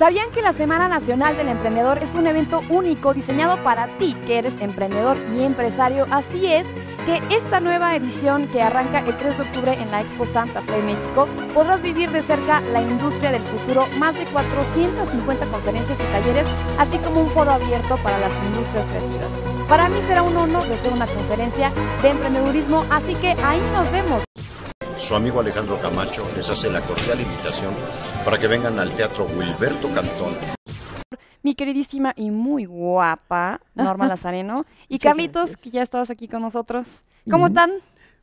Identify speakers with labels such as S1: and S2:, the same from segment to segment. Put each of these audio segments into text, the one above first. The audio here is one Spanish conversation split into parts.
S1: ¿Sabían que la Semana Nacional del Emprendedor es un evento único diseñado para ti que eres emprendedor y empresario? Así es que esta nueva edición que arranca el 3 de octubre en la Expo Santa Fe México podrás vivir de cerca la industria del futuro, más de 450 conferencias y talleres, así como un foro abierto para las industrias creativas. Para mí será un honor hacer una conferencia de emprendedurismo, así que ahí nos vemos
S2: su amigo Alejandro Camacho les hace la cordial invitación para que vengan al Teatro Wilberto Cantón.
S1: Mi queridísima y muy guapa Norma Lazareno y Carlitos, que ya estabas aquí con nosotros. ¿Cómo mm. están?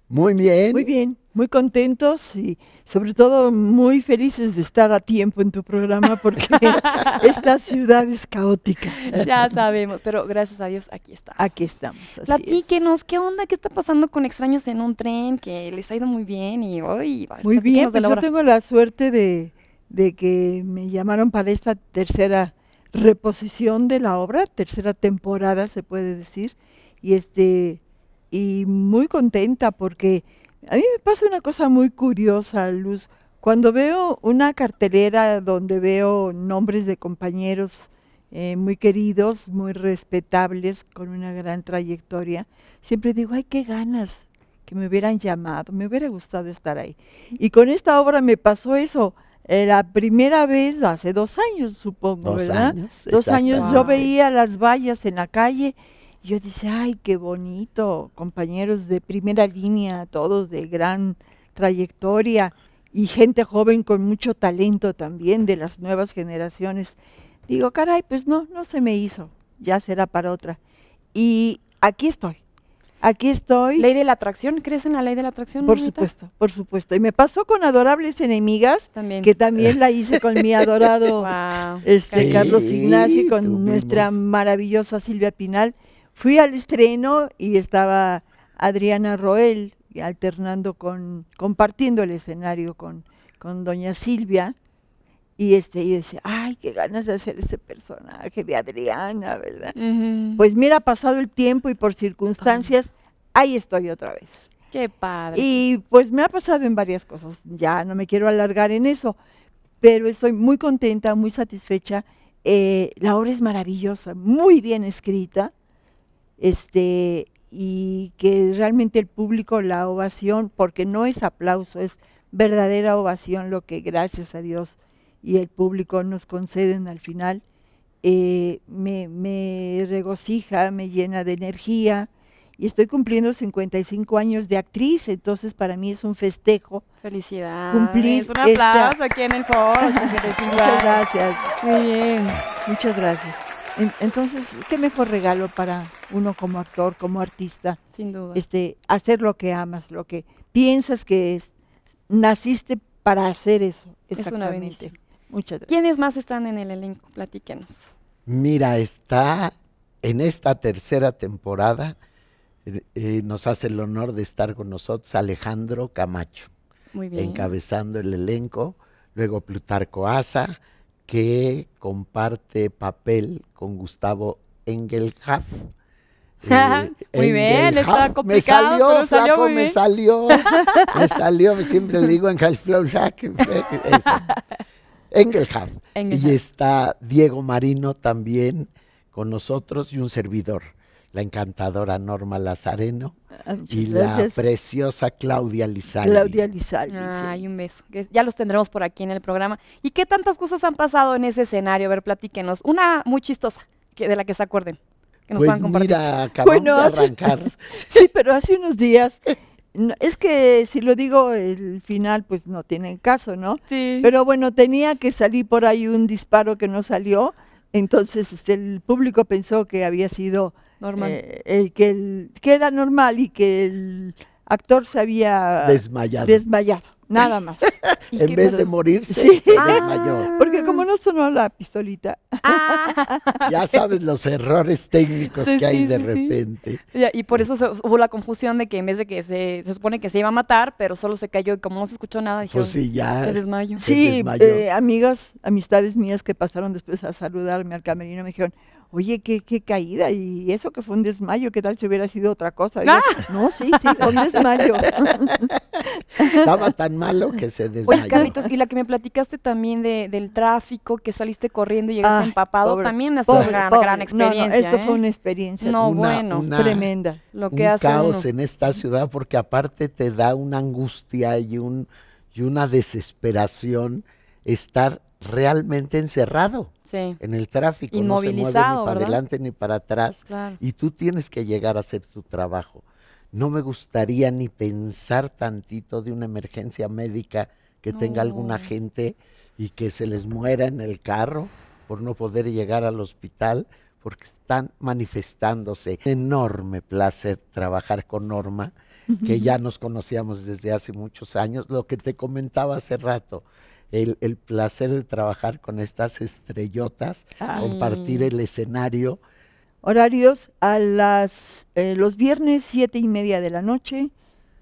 S3: Muy bien. Muy bien muy contentos y sobre todo muy felices de estar a tiempo en tu programa porque esta ciudad es caótica.
S1: Ya sabemos, pero gracias a Dios aquí estamos.
S3: Aquí estamos.
S1: Platíquenos, ¿qué onda? ¿Qué está pasando con extraños en un tren? Que les ha ido muy bien y hoy... Muy bien, pues yo tengo
S3: la suerte de, de que me llamaron para esta tercera reposición de la obra, tercera temporada se puede decir, y este y muy contenta porque a mí me pasa una cosa muy curiosa, Luz. Cuando veo una cartelera donde veo nombres de compañeros eh, muy queridos, muy respetables, con una gran trayectoria, siempre digo, ay, qué ganas que me hubieran llamado, me hubiera gustado estar ahí. Y con esta obra me pasó eso. Eh, la primera vez, hace dos años supongo, dos ¿verdad? Años, dos años yo veía las vallas en la calle yo decía, ay, qué bonito, compañeros de primera línea, todos de gran trayectoria y gente joven con mucho talento también de las nuevas generaciones. Digo, caray, pues no, no se me hizo, ya será para otra. Y aquí estoy, aquí estoy. ¿Ley de la atracción? ¿Crees en la ley de la atracción? Por supuesto, por supuesto. Y me pasó con Adorables Enemigas, que también la hice con mi adorado este, Carlos Ignacio, con nuestra maravillosa Silvia Pinal. Fui al estreno y estaba Adriana Roel alternando con, compartiendo el escenario con, doña Silvia. Y, este, y decía, ay, qué ganas de hacer ese personaje de Adriana, ¿verdad? Pues mira, ha pasado el tiempo y por circunstancias, ahí estoy otra vez.
S1: Qué padre. Y
S3: pues me ha pasado en varias cosas, ya no me quiero alargar en eso, pero estoy muy contenta, muy satisfecha. Eh, la obra es maravillosa, muy bien escrita, este, y que realmente el público, la ovación, porque no es aplauso, es verdadera ovación lo que gracias a Dios y el público nos conceden al final, eh, me, regocija, me llena de energía, y estoy cumpliendo 55 años de actriz, entonces para mí es un festejo. felicidad Cumplir un aplauso
S1: aquí en el foro. Muchas
S3: gracias. Muy bien. Muchas gracias. Entonces, qué mejor regalo para uno como actor, como artista. Sin duda. Este, hacer lo que amas, lo que piensas que es. Naciste para
S1: hacer eso. Es una bendición. Muchas gracias. ¿Quiénes más están en el elenco? Platíquenos.
S2: Mira, está en esta tercera temporada, eh, eh, nos hace el honor de estar con nosotros Alejandro Camacho. Muy Encabezando el elenco. Luego Plutarco Asa que comparte papel con Gustavo Engelhaff. muy eh, bien, estaba complicado. Me salió, pero salió me salió, me salió, siempre le digo Engelflack. Engelhaff. Engelhaff. Y está Diego Marino también con nosotros y un servidor la encantadora Norma Lazareno ah, y la preciosa Claudia Lizaldi. Claudia
S1: Lizaldi. Ay, un beso. Ya los tendremos por aquí en el programa. ¿Y qué tantas cosas han pasado en ese escenario? A ver, platíquenos. Una muy chistosa, que, de la que se acuerden.
S2: Que nos pues mira, acabamos de arrancar.
S1: sí, pero
S3: hace unos días... es que si lo digo el final, pues no tiene caso, ¿no? Sí. Pero bueno, tenía que salir por ahí un disparo que no salió, entonces este, el público pensó que había sido normal. Eh, que, el, que era normal y que el actor se había desmayado. Nada más.
S2: en vez de morirse, ah.
S3: Porque como no sonó la pistolita. Ah.
S2: ya sabes los errores técnicos que hay de repente.
S1: Y por eso hubo la confusión de que en vez de que se, supone que se iba a matar, pero solo se cayó y como no se escuchó nada, dijeron, pues sí, ya.
S3: Sí, eh, amigas, amistades mías que pasaron
S1: después a saludarme al camerino me
S3: dijeron, oye, qué, qué caída, y eso que fue un desmayo, que tal si hubiera sido otra cosa? Ah. No, sí,
S1: sí, fue un desmayo.
S2: Estaba tan malo que se desmayó.
S1: y la que me platicaste también de, del tráfico, que saliste corriendo y llegaste ah, empapado, también sido una gran, experiencia. esto fue ¿eh? una experiencia tremenda. Lo un caos en
S2: esta ciudad, porque aparte te da una angustia y, un, y una desesperación estar realmente encerrado en el tráfico, no se mueve ni para adelante ni para atrás y tú tienes que llegar a hacer tu trabajo no me gustaría ni pensar tantito de una emergencia médica que tenga alguna gente y que se les muera en el carro por no poder llegar al hospital porque están manifestándose. Enorme placer trabajar con Norma, que ya nos conocíamos desde hace muchos años. Lo que te comentaba hace rato, el, placer de trabajar con estas estrellotas, compartir el escenario Horarios a las, eh, los viernes siete y media
S3: de la noche,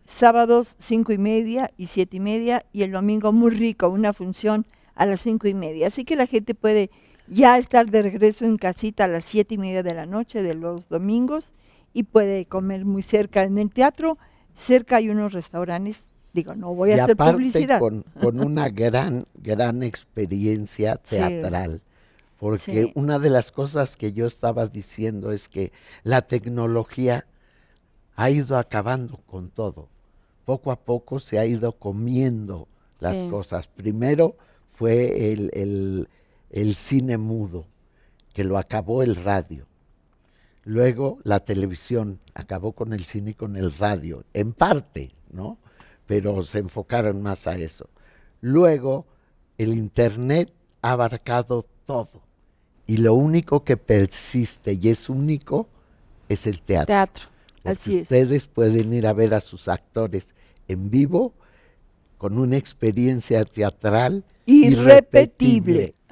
S3: sábados cinco y media y siete y media y el domingo muy rico, una función a las cinco y media. Así que la gente puede ya estar de regreso en casita a las siete y media de la noche de los domingos y puede comer muy cerca en el teatro. Cerca hay unos restaurantes digo, no voy a hacer publicidad. Con,
S2: con una gran, gran experiencia teatral porque una de las cosas que yo estaba diciendo es que la tecnología ha ido acabando con todo. Poco a poco se ha ido comiendo las cosas. Primero fue el, el, cine mudo, que lo acabó el radio. Luego la televisión acabó con el cine y con el radio, en parte, ¿no? Pero se enfocaron más a eso. Luego el Internet ha abarcado todo y lo único que persiste y es único es el teatro. Teatro. Porque ustedes pueden ir a ver a sus actores en vivo con una experiencia teatral irrepetible.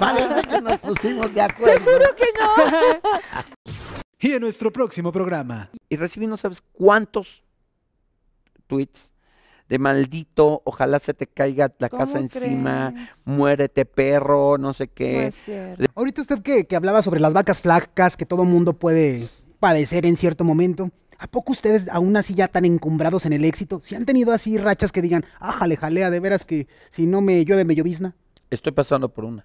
S3: Parece que nos
S2: pusimos de acuerdo. Te juro que no. y en nuestro próximo programa. Y recibí no sabes cuántos tweets de maldito, ojalá se te caiga la casa encima, muérete perro, no sé qué. Ahorita usted que, hablaba sobre las vacas flacas que todo mundo puede padecer en cierto momento. ¿A poco ustedes, aún así ya tan encumbrados en el éxito, si han tenido así rachas que digan, ájale, jalea, de veras que si no me llueve, me llovizna?
S3: Estoy pasando por una.